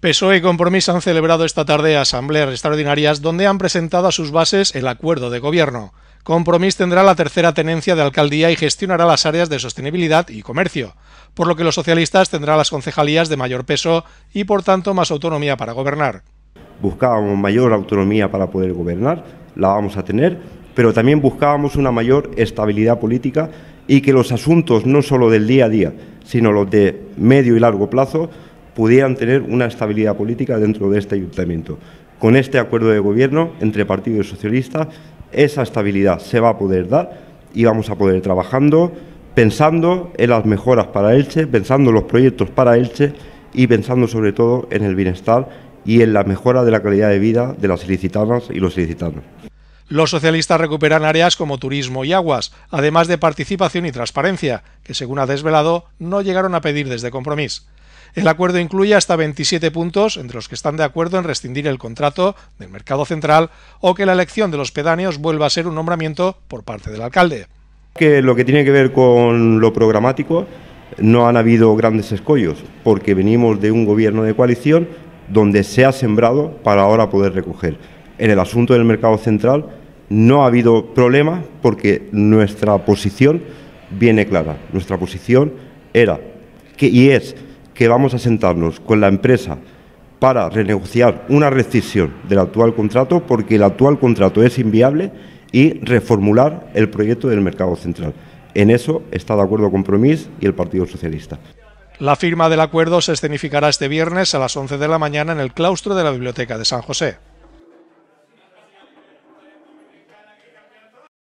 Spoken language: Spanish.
PSOE y Compromís han celebrado esta tarde asambleas extraordinarias donde han presentado a sus bases el acuerdo de gobierno. Compromís tendrá la tercera tenencia de alcaldía y gestionará las áreas de sostenibilidad y comercio, por lo que los socialistas tendrán las concejalías de mayor peso y por tanto más autonomía para gobernar. Buscábamos mayor autonomía para poder gobernar, la vamos a tener, pero también buscábamos una mayor estabilidad política y que los asuntos no solo del día a día, sino los de medio y largo plazo, pudieran tener una estabilidad política dentro de este ayuntamiento. Con este acuerdo de gobierno entre Partido socialistas... esa estabilidad se va a poder dar y vamos a poder trabajando, pensando en las mejoras para Elche, pensando en los proyectos para Elche y pensando sobre todo en el bienestar y en la mejora de la calidad de vida de las ilicitanas y los ilicitanos. Los socialistas recuperan áreas como turismo y aguas, además de participación y transparencia, que según ha desvelado no llegaron a pedir desde compromiso. El acuerdo incluye hasta 27 puntos entre los que están de acuerdo en rescindir el contrato del mercado central o que la elección de los pedáneos vuelva a ser un nombramiento por parte del alcalde. Que lo que tiene que ver con lo programático no han habido grandes escollos porque venimos de un gobierno de coalición donde se ha sembrado para ahora poder recoger. En el asunto del mercado central no ha habido problema porque nuestra posición viene clara. Nuestra posición era que, y es que vamos a sentarnos con la empresa para renegociar una rescisión del actual contrato porque el actual contrato es inviable y reformular el proyecto del mercado central. En eso está de acuerdo Compromís y el Partido Socialista. La firma del acuerdo se escenificará este viernes a las 11 de la mañana en el claustro de la Biblioteca de San José.